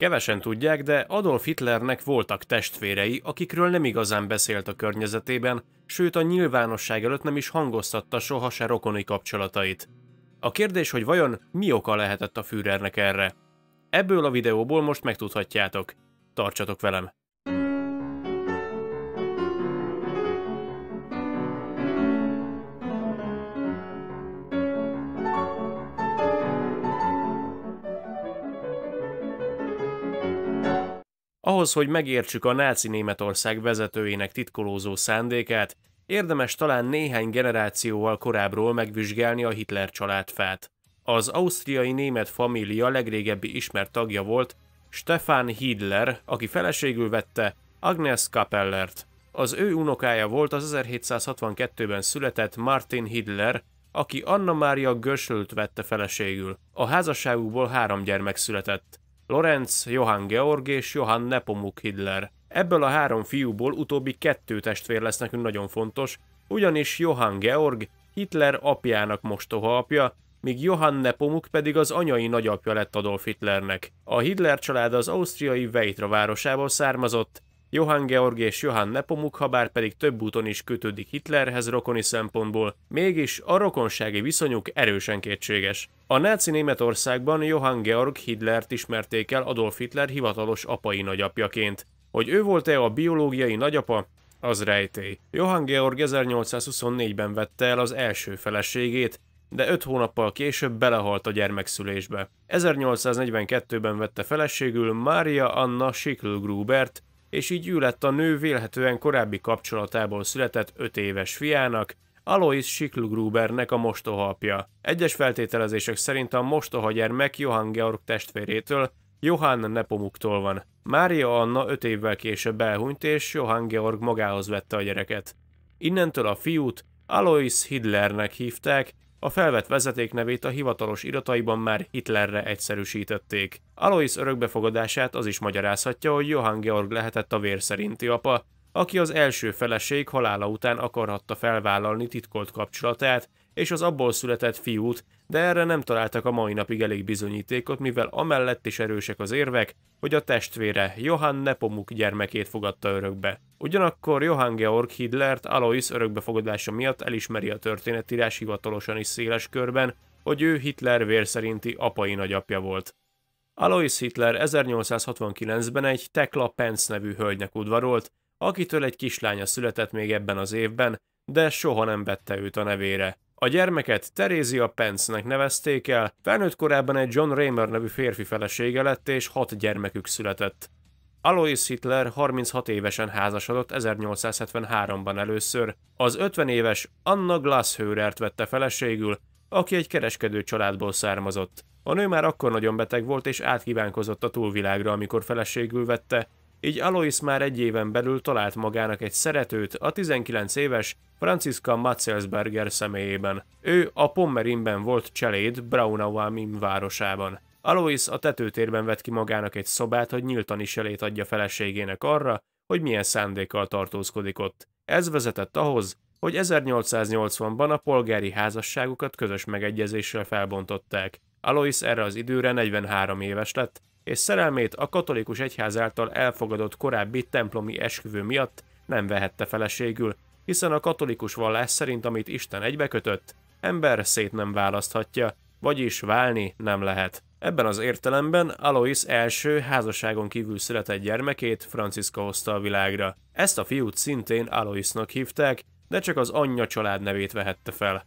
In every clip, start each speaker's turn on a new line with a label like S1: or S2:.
S1: Kevesen tudják, de Adolf Hitlernek voltak testvérei, akikről nem igazán beszélt a környezetében, sőt a nyilvánosság előtt nem is hangoztatta soha se rokoni kapcsolatait. A kérdés, hogy vajon mi oka lehetett a Führernek erre? Ebből a videóból most megtudhatjátok. Tartsatok velem! Ahhoz, hogy megértsük a náci Németország vezetőjének titkolózó szándékát, érdemes talán néhány generációval korábbról megvizsgálni a Hitler családfát. Az ausztriai német família legrégebbi ismert tagja volt Stefan Hidler, aki feleségül vette Agnes Kapellert. Az ő unokája volt az 1762-ben született Martin Hidler, aki Anna Mária Gösölt vette feleségül. A házasságukból három gyermek született. Lorenz, Johann Georg és Johann Nepomuk Hitler. Ebből a három fiúból utóbbi kettő testvér lesz nekünk nagyon fontos, ugyanis Johann Georg Hitler apjának mostoha apja, míg Johann Nepomuk pedig az anyai nagyapja lett Adolf Hitlernek. A Hitler család az ausztriai Vejtra városából származott, Johann Georg és Johann Nepomuk, habár pedig több úton is kötődik Hitlerhez rokoni szempontból, mégis a rokonsági viszonyuk erősen kétséges. A náci Németországban Johann Georg Hitlert ismerték el Adolf Hitler hivatalos apai nagyapjaként. Hogy ő volt-e a biológiai nagyapa, az rejtély. Johann Georg 1824-ben vette el az első feleségét, de öt hónappal később belehalt a gyermekszülésbe. 1842-ben vette feleségül Mária Anna Schickl-Grubert, és így ő lett a nő vélhetően korábbi kapcsolatából született 5 éves fiának, Alois Siklgrubernek a mostohapja. Egyes feltételezések szerint a mostoha gyermek Johann Georg testvérétől, Johann Nepomuktól van. Mária Anna 5 évvel később elhunyt, és Johann Georg magához vette a gyereket. Innentől a fiút Alois Hidlernek hívták, a felvett vezeték nevét a hivatalos irataiban már Hitlerre egyszerűsítették. Alois örökbefogadását az is magyarázhatja, hogy Johann Georg lehetett a vérszerinti apa, aki az első feleség halála után akarhatta felvállalni titkolt kapcsolatát, és az abból született fiút, de erre nem találtak a mai napig elég bizonyítékot, mivel amellett is erősek az érvek, hogy a testvére Johann Nepomuk gyermekét fogadta örökbe. Ugyanakkor Johann Georg Hitlert Alois örökbefogadása miatt elismeri a történetírás hivatalosan is széles körben, hogy ő Hitler vér szerinti apai nagyapja volt. Alois Hitler 1869-ben egy Tekla Pence nevű hölgynek udvarolt, akitől egy kislánya született még ebben az évben, de soha nem vette őt a nevére. A gyermeket Terézia Pence-nek nevezték el, felnőtt korában egy John Raymer nevű férfi felesége lett és hat gyermekük született. Alois Hitler 36 évesen házasodott 1873-ban először, az 50 éves Anna Glashörert vette feleségül, aki egy kereskedő családból származott. A nő már akkor nagyon beteg volt és átkívánkozott a túlvilágra, amikor feleségül vette, így Alois már egy éven belül talált magának egy szeretőt a 19 éves Franciska Matzelsberger személyében. Ő a Pommerinben volt cseléd Braunauamin városában. Alois a tetőtérben vett ki magának egy szobát, hogy nyíltan is elét adja feleségének arra, hogy milyen szándékkal tartózkodik ott. Ez vezetett ahhoz, hogy 1880-ban a polgári házasságukat közös megegyezéssel felbontották. Alois erre az időre 43 éves lett, és szerelmét a katolikus egyház által elfogadott korábbi templomi esküvő miatt nem vehette feleségül, hiszen a katolikus vallás szerint, amit Isten egybekötött, ember szét nem választhatja, vagyis válni nem lehet. Ebben az értelemben Alois első házasságon kívül született gyermekét Franciska hozta a világra. Ezt a fiút szintén Aloisnak hívták, de csak az anyja család nevét vehette fel.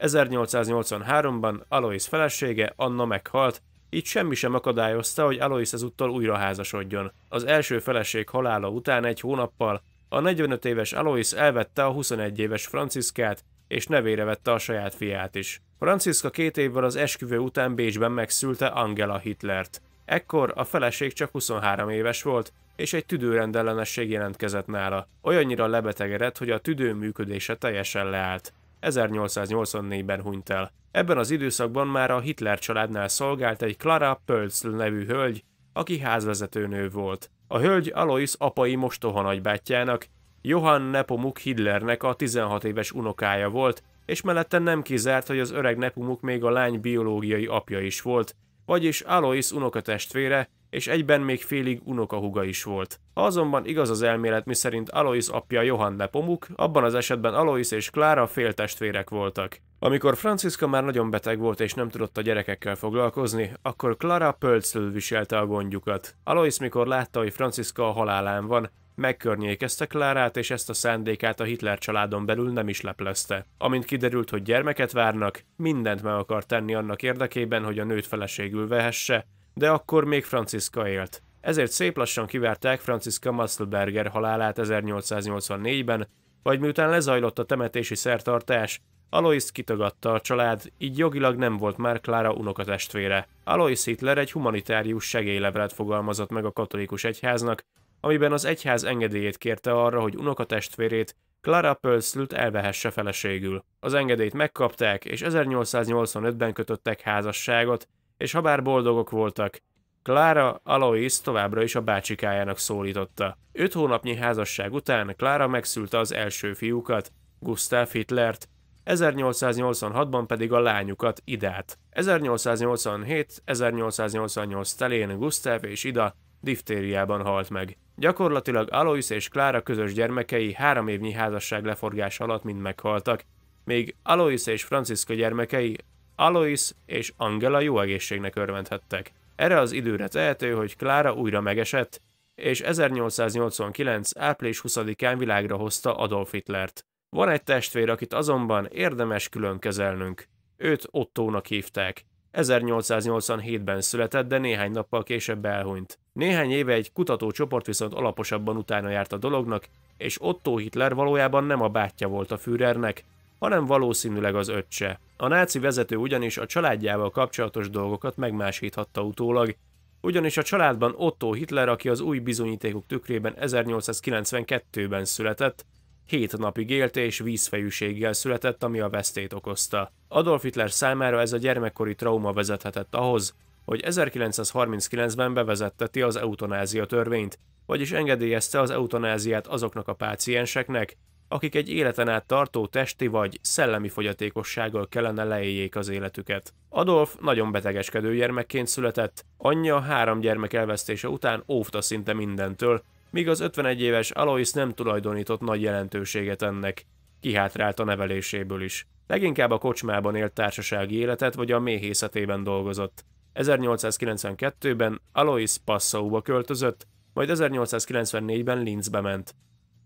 S1: 1883-ban Alois felesége Anna meghalt, így semmi sem akadályozta, hogy Alois ezúttal újra házasodjon. Az első feleség halála után egy hónappal a 45 éves Alois elvette a 21 éves Franciszkát, és nevére vette a saját fiát is. Franciszka két évvel az esküvő után Bécsben megszülte Angela Hitlert. Ekkor a feleség csak 23 éves volt, és egy tüdőrendellenesség jelentkezett nála. Olyannyira lebetegedett, hogy a tüdő működése teljesen leállt. 1884-ben hunyt el. Ebben az időszakban már a Hitler családnál szolgált egy Clara Pölzl nevű hölgy, aki házvezetőnő volt. A hölgy Alois apai mostoha nagybátyjának, Johann Nepomuk Hitlernek a 16 éves unokája volt, és mellette nem kizárt, hogy az öreg Nepomuk még a lány biológiai apja is volt, vagyis Alois unokatestvére, és egyben még félig unokahuga is volt. Azonban igaz az elmélet, miszerint Alois apja Johann Nepomuk, abban az esetben Alois és Klára féltestvérek voltak. Amikor Franciska már nagyon beteg volt és nem tudott a gyerekekkel foglalkozni, akkor Clara pölclül viselte a gondjukat. Alois mikor látta, hogy Franciska a halálán van, megkörnyékezte Klárát, és ezt a szándékát a Hitler családon belül nem is leplezte. Amint kiderült, hogy gyermeket várnak, mindent meg akar tenni annak érdekében, hogy a nőt feleségül vehesse, de akkor még Franciska élt. Ezért szép lassan kivárták Franciska Musselberger halálát 1884-ben, vagy miután lezajlott a temetési szertartás, Alois kitagadta a család, így jogilag nem volt már Klára unokatestvére. Alois Hitler egy humanitárius segélylevelet fogalmazott meg a katolikus egyháznak, amiben az egyház engedélyét kérte arra, hogy unokatestvérét, Clara Pölszlüt elvehesse feleségül. Az engedélyt megkapták, és 1885-ben kötöttek házasságot, és ha bár boldogok voltak, Klára Alois továbbra is a bácsikájának szólította. Öt hónapnyi házasság után Klára megszülte az első fiúkat, Gustav Hitlert, 1886-ban pedig a lányukat, Idát. 1887-1888 telén Gustav és Ida diftériában halt meg. Gyakorlatilag Alois és Klára közös gyermekei három évnyi házasság leforgás alatt mind meghaltak, még Alois és Franciszka gyermekei Alois és Angela jó egészségnek örvendhettek. Erre az időre tehető, hogy Klára újra megesett, és 1889. április 20-án világra hozta Adolf Hitlert. Van egy testvér, akit azonban érdemes külön kezelnünk. Őt Ottónak hívták. 1887-ben született, de néhány nappal később elhunyt. Néhány éve egy kutatócsoport viszont alaposabban utána járt a dolognak, és Otto Hitler valójában nem a bátyja volt a Führernek, hanem valószínűleg az öccse. A náci vezető ugyanis a családjával kapcsolatos dolgokat megmásíthatta utólag, ugyanis a családban Otto Hitler, aki az új bizonyítékok tükrében 1892-ben született, hét napig élt és vízfejűséggel született, ami a vesztét okozta. Adolf Hitler számára ez a gyermekkori trauma vezethetett ahhoz, hogy 1939-ben bevezetteti az eutanázia törvényt, vagyis engedélyezte az eutanáziát azoknak a pácienseknek, akik egy életen át tartó testi vagy szellemi fogyatékossággal kellene leéljék az életüket. Adolf nagyon betegeskedő gyermekként született, anyja három gyermek elvesztése után óvta szinte mindentől, míg az 51 éves Alois nem tulajdonított nagy jelentőséget ennek, kihátrált a neveléséből is. Leginkább a kocsmában élt társasági életet vagy a méhészetében dolgozott. 1892-ben Alois Passauba költözött, majd 1894-ben Linzbe ment.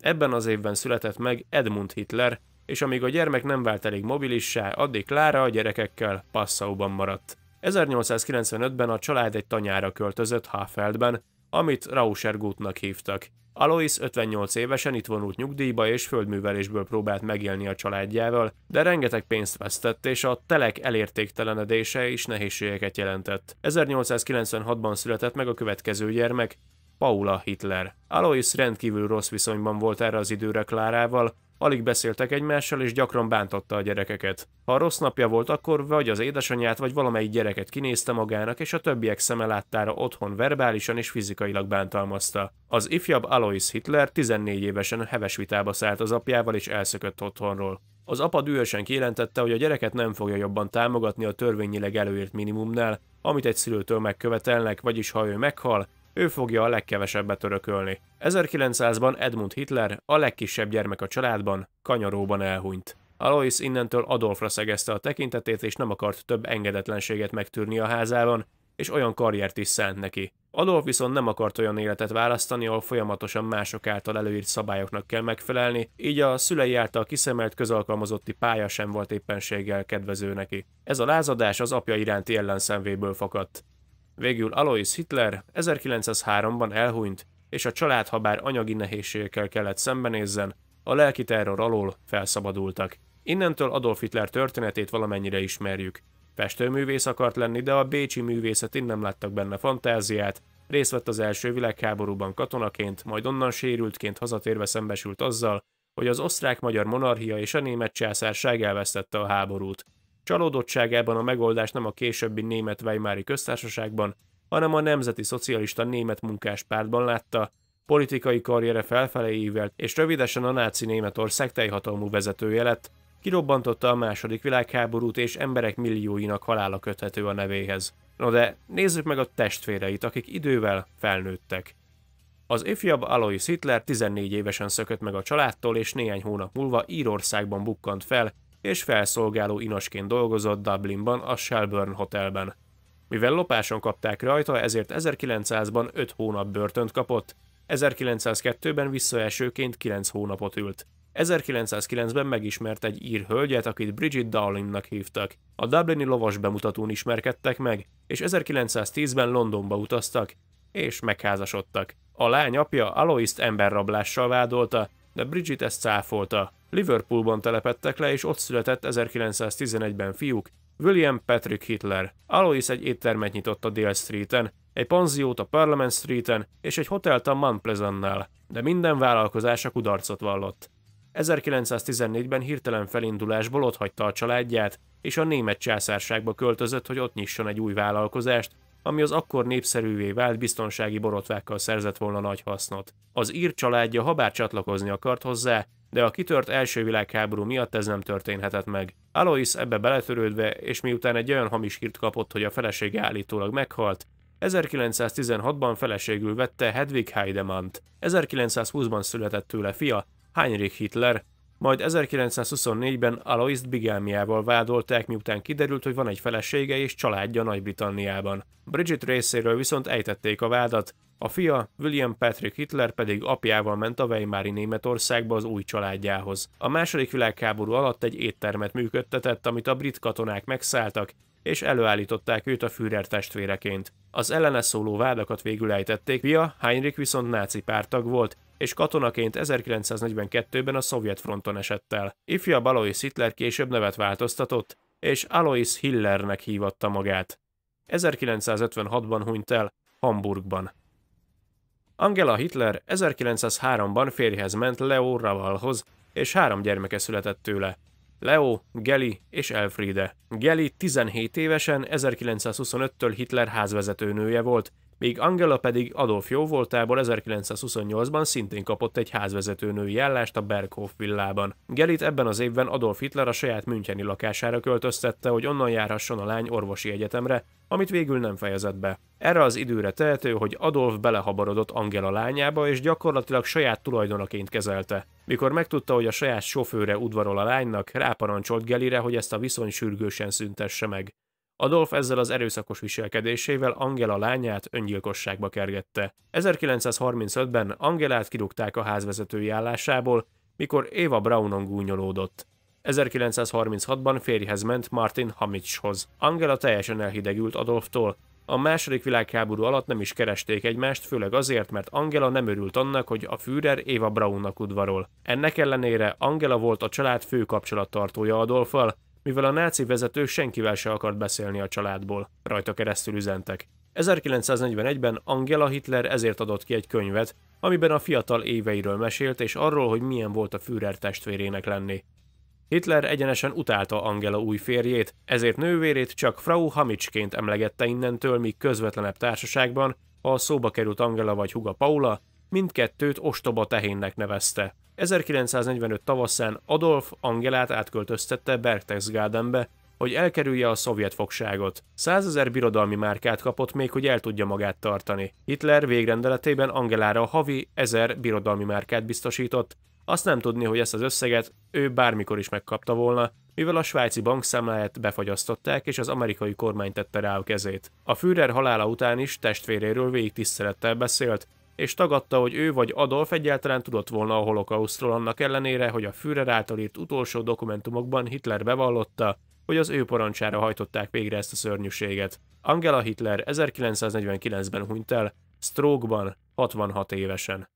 S1: Ebben az évben született meg Edmund Hitler, és amíg a gyermek nem vált elég mobilissá, addig Klára a gyerekekkel Passauban maradt. 1895-ben a család egy tanyára költözött Haffeldben, amit Rauschergutnak hívtak. Alois 58 évesen itt vonult nyugdíjba és földművelésből próbált megélni a családjával, de rengeteg pénzt vesztett, és a telek elértéktelenedése is nehézségeket jelentett. 1896-ban született meg a következő gyermek, Paula Hitler. Alois rendkívül rossz viszonyban volt erre az időre Klárával, alig beszéltek egymással, és gyakran bántotta a gyerekeket. Ha a rossz napja volt, akkor vagy az édesanyját, vagy valamelyik gyereket kinézte magának, és a többiek szeme láttára otthon verbálisan és fizikailag bántalmazta. Az ifjabb Alois Hitler 14 évesen heves vitába szállt az apjával, és elszökött otthonról. Az apa dühösen kijelentette, hogy a gyereket nem fogja jobban támogatni a törvényileg előírt minimumnál, amit egy szülőtől megkövetelnek, vagyis ha ő meghal, ő fogja a legkevesebbet örökölni. 1900-ban Edmund Hitler, a legkisebb gyermek a családban, kanyaróban elhunyt. Alois innentől Adolfra szegezte a tekintetét, és nem akart több engedetlenséget megtűrni a házában, és olyan karriert is szánt neki. Adolf viszont nem akart olyan életet választani, ahol folyamatosan mások által előírt szabályoknak kell megfelelni, így a szülei által kiszemelt közalkalmazotti pálya sem volt éppenséggel kedvező neki. Ez a lázadás az apja iránti ellenszenvéből fakadt. Végül Alois Hitler 1903-ban elhunyt, és a család, ha bár anyagi nehézségekkel kellett szembenézzen, a lelki terror alól felszabadultak. Innentől Adolf Hitler történetét valamennyire ismerjük. Festőművész akart lenni, de a bécsi művészet nem láttak benne fantáziát, részt vett az első világháborúban katonaként, majd onnan sérültként hazatérve szembesült azzal, hogy az osztrák-magyar monarchia és a német császárság elvesztette a háborút. Csalódottságában a megoldás nem a későbbi német Weimári köztársaságban, hanem a Nemzeti Szocialista Német Munkáspártban látta, politikai karriere felfelé ívelt, és rövidesen a náci Németország teljhatalmú vezetője lett, kirobbantotta a második világháborút, és emberek millióinak halála köthető a nevéhez. Na de nézzük meg a testvéreit, akik idővel felnőttek. Az ifjabb Alois Hitler 14 évesen szökött meg a családtól, és néhány hónap múlva Írországban bukkant fel, és felszolgáló inasként dolgozott Dublinban a Shelburne Hotelben. Mivel lopáson kapták rajta, ezért 1900-ban 5 hónap börtönt kapott, 1902-ben visszaesőként 9 hónapot ült. 1909-ben megismert egy ír hölgyet, akit Bridget Darlingnak hívtak. A Dublini lovas bemutatón ismerkedtek meg, és 1910-ben Londonba utaztak, és megházasodtak. A lány apja Aloist emberrablással vádolta, de Bridget ezt cáfolta. Liverpoolban telepettek le, és ott született 1911-ben fiúk, William Patrick Hitler. Alois egy éttermet nyitott a Dale Street-en, egy panziót a Parliament Street-en és egy hotelt a Mount Pleasant-nál, de minden vállalkozása kudarcot vallott. 1914-ben hirtelen felindulásból hagyta a családját, és a német császárságba költözött, hogy ott nyisson egy új vállalkozást, ami az akkor népszerűvé vált biztonsági borotvákkal szerzett volna nagy hasznot. Az ír családja habár csatlakozni akart hozzá, de a kitört első világháború miatt ez nem történhetett meg. Alois ebbe beletörődve, és miután egy olyan hamis hírt kapott, hogy a felesége állítólag meghalt, 1916-ban feleségül vette Hedwig Heidemant. 1920-ban született tőle fia, Heinrich Hitler, majd 1924-ben Alois bigámiával vádolták, miután kiderült, hogy van egy felesége és családja Nagy-Britanniában. Bridget részéről viszont ejtették a vádat, a fia, William Patrick Hitler pedig apjával ment a Weimári Németországba az új családjához. A második világháború alatt egy éttermet működtetett, amit a brit katonák megszálltak, és előállították őt a Führer testvéreként. Az ellene szóló vádakat végül ejtették, Pia Heinrich viszont náci pártag volt, és katonaként 1942-ben a szovjet fronton esett el. Ifjabb Alois Hitler később nevet változtatott, és Alois Hillernek hívatta magát. 1956-ban hunyt el, Hamburgban. Angela Hitler 1903-ban férjhez ment Leo Ravalhoz, és három gyermeke született tőle. Leo, Geli és Elfriede. Geli 17 évesen 1925-től Hitler házvezetőnője volt, míg Angela pedig Adolf jó voltából 1928-ban szintén kapott egy házvezetőnői állást a Berghof villában. Gelit ebben az évben Adolf Hitler a saját Müncheni lakására költöztette, hogy onnan járhasson a lány orvosi egyetemre, amit végül nem fejezett be. Erre az időre tehető, hogy Adolf belehabarodott Angela lányába, és gyakorlatilag saját tulajdonaként kezelte. Mikor megtudta, hogy a saját sofőre udvarol a lánynak, ráparancsolt Gelire, hogy ezt a viszony sürgősen szüntesse meg. Adolf ezzel az erőszakos viselkedésével Angela lányát öngyilkosságba kergette. 1935-ben Angelát kidugták a házvezetői állásából, mikor Eva Braunon gúnyolódott. 1936-ban férjhez ment Martin Hamitschhoz. Angela teljesen elhidegült Adolftól. A második világháború alatt nem is keresték egymást, főleg azért, mert Angela nem örült annak, hogy a Führer Eva Braunnak udvarol. Ennek ellenére Angela volt a család fő kapcsolattartója Adolfal, mivel a náci vezető senkivel se akart beszélni a családból, rajta keresztül üzentek. 1941-ben Angela Hitler ezért adott ki egy könyvet, amiben a fiatal éveiről mesélt és arról, hogy milyen volt a Führer testvérének lenni. Hitler egyenesen utálta Angela új férjét, ezért nővérét csak Frau Hamicsként emlegette innentől, míg közvetlenebb társaságban, ha szóba került Angela vagy Huga Paula, mindkettőt ostoba tehénnek nevezte. 1945 tavaszán Adolf Angelát átköltöztette Berchtesgadenbe, hogy elkerülje a szovjet fogságot. Százezer birodalmi márkát kapott még, hogy el tudja magát tartani. Hitler végrendeletében Angelára havi ezer birodalmi márkát biztosított, azt nem tudni, hogy ezt az összeget ő bármikor is megkapta volna, mivel a svájci bankszámláját befagyasztották, és az amerikai kormány tette rá a kezét. A Führer halála után is testvéréről végig tisztelettel beszélt, és tagadta, hogy ő vagy Adolf egyáltalán tudott volna a holokausztról annak ellenére, hogy a Führer által írt utolsó dokumentumokban Hitler bevallotta, hogy az ő parancsára hajtották végre ezt a szörnyűséget. Angela Hitler 1949-ben hunyt el, Strokeban 66 évesen.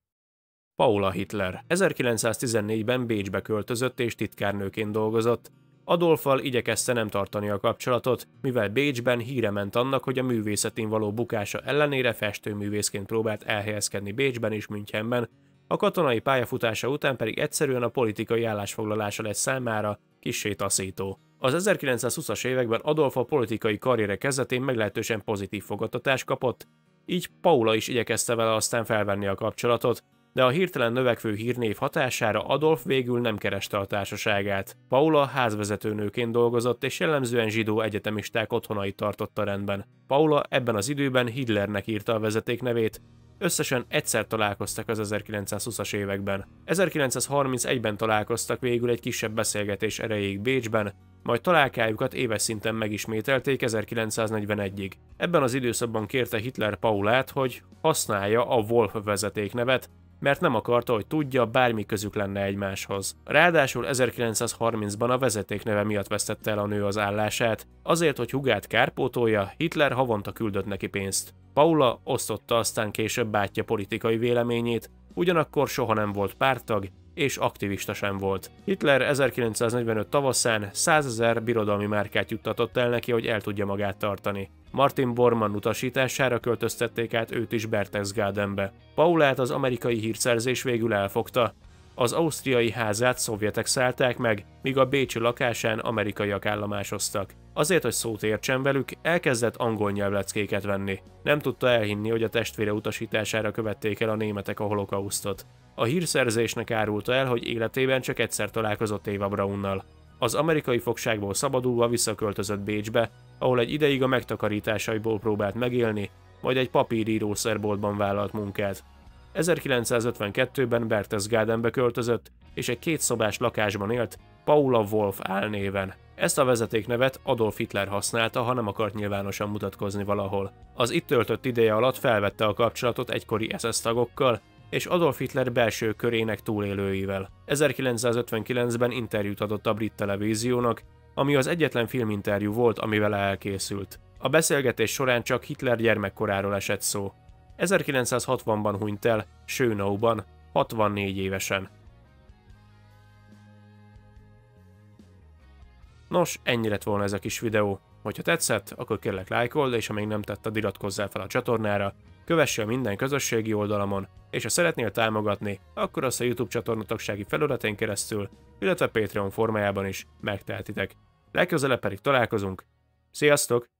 S1: Paula Hitler 1914-ben Bécsbe költözött és titkárnőként dolgozott, Adolfal igyekezte nem tartani a kapcsolatot, mivel Bécsben híre ment annak, hogy a művészetén való bukása ellenére festőművészként próbált elhelyezkedni Bécsben és Münchenben, a katonai pályafutása után pedig egyszerűen a politikai állásfoglalása lett számára kissé taszító. Az 1920-as években Adolf a politikai karriere kezdetén meglehetősen pozitív fogadtatást kapott, így Paula is igyekezte vele aztán felvenni a kapcsolatot, de a hirtelen növekvő hírnév hatására Adolf végül nem kereste a társaságát. Paula házvezetőnőként dolgozott, és jellemzően zsidó egyetemisták otthonait tartotta rendben. Paula ebben az időben Hitlernek írta a vezeték nevét, Összesen egyszer találkoztak az 1920-as években. 1931-ben találkoztak végül egy kisebb beszélgetés erejéig Bécsben, majd találkájukat éves szinten megismételték 1941-ig. Ebben az időszakban kérte Hitler Paulát, hogy használja a Wolf vezetéknevet, mert nem akarta, hogy tudja, bármi közük lenne egymáshoz. Ráadásul 1930-ban a vezeték neve miatt vesztette el a nő az állását, azért, hogy hugát kárpótolja, Hitler havonta küldött neki pénzt. Paula osztotta aztán később bátyja politikai véleményét, ugyanakkor soha nem volt pártag, és aktivista sem volt. Hitler 1945 tavaszán 100 ezer birodalmi márkát juttatott el neki, hogy el tudja magát tartani. Martin Bormann utasítására költöztették át őt is Berchtesgadenbe. Paulát az amerikai hírszerzés végül elfogta. Az ausztriai házát szovjetek szállták meg, míg a bécsi lakásán amerikaiak állomásoztak. Azért, hogy szót értsen velük, elkezdett angol nyelvleckéket venni. Nem tudta elhinni, hogy a testvére utasítására követték el a németek a holokausztot. A hírszerzésnek árulta el, hogy életében csak egyszer találkozott Éva Braunnal. Az amerikai fogságból szabadulva visszaköltözött Bécsbe, ahol egy ideig a megtakarításaiból próbált megélni, majd egy papírírószerboltban vállalt munkát. 1952-ben Gádenbe költözött, és egy kétszobás lakásban élt, Paula Wolf álnéven. Ezt a vezetéknevet Adolf Hitler használta, ha nem akart nyilvánosan mutatkozni valahol. Az itt töltött ideje alatt felvette a kapcsolatot egykori SS tagokkal, és Adolf Hitler belső körének túlélőivel. 1959-ben interjút adott a brit televíziónak, ami az egyetlen filminterjú volt, amivel elkészült. A beszélgetés során csak Hitler gyermekkoráról esett szó. 1960-ban hunyt el, Sőnauban, 64 évesen. Nos, ennyi lett volna ez a kis videó. Hogyha tetszett, akkor kérlek lájkold, és ha még nem tetted, iratkozzál fel a csatornára, Kövesse a minden közösségi oldalamon, és ha szeretnél támogatni, akkor azt a YouTube csatornatagsági felületén keresztül, illetve Patreon formájában is megtehetitek. Legközelebb pedig találkozunk. Sziasztok!